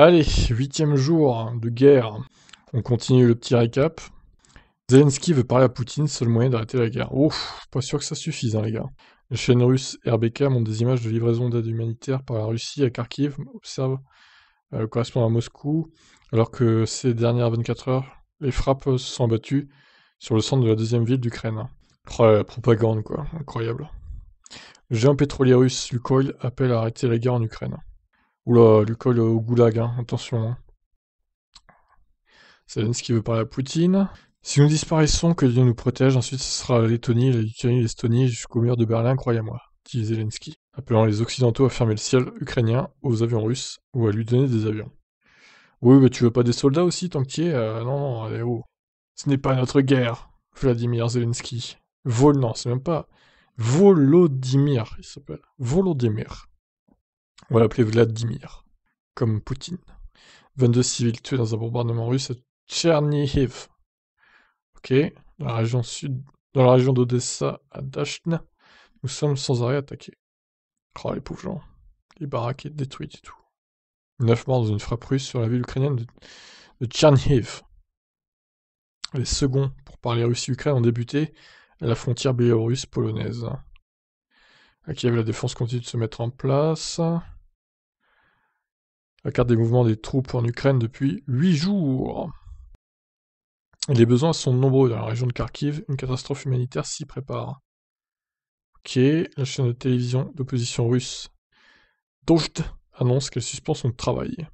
Allez, huitième jour de guerre. On continue le petit récap. Zelensky veut parler à Poutine, seul moyen d'arrêter la guerre. Ouf, pas sûr que ça suffise, hein, les gars. Les chaînes russes RBK montrent des images de livraison d'aide humanitaire par la Russie à Kharkiv, observe euh, correspondant à Moscou, alors que ces dernières 24 heures, les frappes se sont abattues sur le centre de la deuxième ville d'Ukraine. Oh, propagande, quoi, incroyable. Le géant pétrolier russe Lukoil appelle à arrêter la guerre en Ukraine. Oula, lui colle au goulag, hein. attention. Hein. Zelensky veut parler à Poutine. Si nous disparaissons, que Dieu nous protège, ensuite ce sera la Lettonie, la Lituanie, l'Estonie, jusqu'au mur de Berlin, croyez-moi, dit Zelensky, appelant les Occidentaux à fermer le ciel ukrainien aux avions russes ou à lui donner des avions. Oui, mais tu veux pas des soldats aussi tant qu'il tu euh, Non, non, allez, oh. Ce n'est pas notre guerre, Vladimir Zelensky. Vol, non, c'est même pas. Volodymyr, il s'appelle. Volodymyr. On va l'appeler Vladimir, comme Poutine. 22 civils tués dans un bombardement russe à Tchernihiv. Ok, dans la région sud, dans la région d'Odessa à Dachne, nous sommes sans arrêt attaqués. Oh les pauvres gens, les baraques détruites et tout. 9 morts dans une frappe russe sur la ville ukrainienne de, de Les seconds pour parler Russie-Ukraine ont débuté à la frontière biélorusse-polonaise. À Kiev, la défense continue de se mettre en place. La carte des mouvements des troupes en Ukraine depuis 8 jours. les besoins sont nombreux dans la région de Kharkiv. Une catastrophe humanitaire s'y prépare. Ok, la chaîne de télévision d'opposition russe Dojd annonce qu'elle suspend son travail.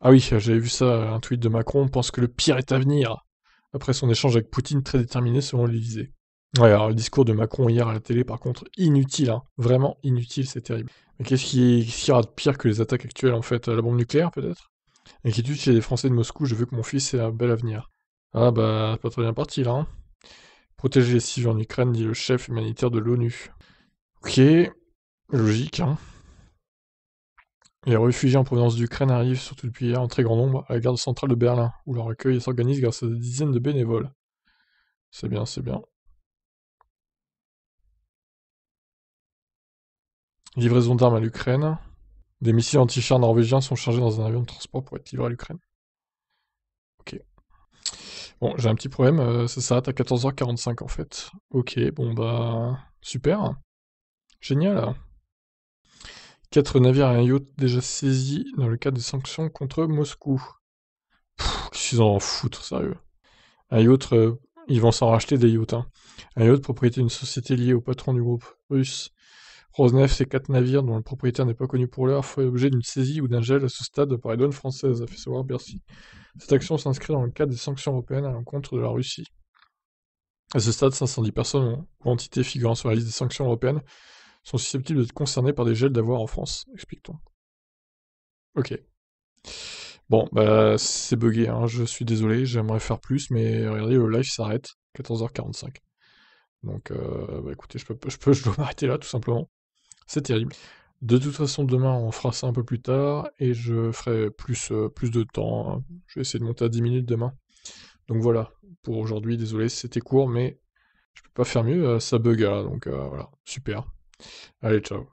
Ah oui, j'avais vu ça, un tweet de Macron On pense que le pire est à venir, après son échange avec Poutine très déterminé selon l'Elysée. Ouais, alors le discours de Macron hier à la télé, par contre, inutile, hein. vraiment inutile, c'est terrible. Mais qu'est-ce qui qu de pire que les attaques actuelles, en fait La bombe nucléaire, peut-être Inquiétude chez les Français de Moscou, je veux que mon fils ait un bel avenir. Ah bah, c'est pas très bien parti, là. Hein. Protéger les civils en Ukraine, dit le chef humanitaire de l'ONU. Ok, logique, hein. Les réfugiés en provenance d'Ukraine arrivent, surtout depuis hier, en très grand nombre, à la garde centrale de Berlin, où leur accueil s'organise grâce à des dizaines de bénévoles. C'est bien, c'est bien. Livraison d'armes à l'Ukraine. Des missiles anti antichars norvégiens sont chargés dans un avion de transport pour être livrés à l'Ukraine. Ok. Bon, j'ai un petit problème, euh, c'est ça, à 14h45 en fait. Ok, bon bah. Super. Génial. Quatre navires et un yacht déjà saisis dans le cadre des sanctions contre Moscou. Qu'est-ce qu'ils en foutent, sérieux Un yacht, euh, ils vont s'en racheter des yachts. Hein. Un yacht propriété d'une société liée au patron du groupe russe Rosneft ces quatre navires dont le propriétaire n'est pas connu pour l'heure font l'objet d'une saisie ou d'un gel à ce stade par les douanes françaises, a fait savoir Bercy. Cette action s'inscrit dans le cadre des sanctions européennes à l'encontre de la Russie. À ce stade, 510 personnes ou entités figurant sur la liste des sanctions européennes sont susceptibles d'être concernées par des gels d'avoir en France, explique-t-on. Ok. Bon, bah, c'est bugué, hein, je suis désolé, j'aimerais faire plus, mais regardez, le live s'arrête, 14h45. Donc, euh, bah, écoutez, je, peux, je, peux, je dois m'arrêter là, tout simplement. C'est terrible. De toute façon, demain, on fera ça un peu plus tard et je ferai plus, euh, plus de temps. Hein. Je vais essayer de monter à 10 minutes demain. Donc voilà, pour aujourd'hui, désolé, c'était court, mais je peux pas faire mieux, euh, ça bug là, donc euh, voilà, super. Allez, ciao.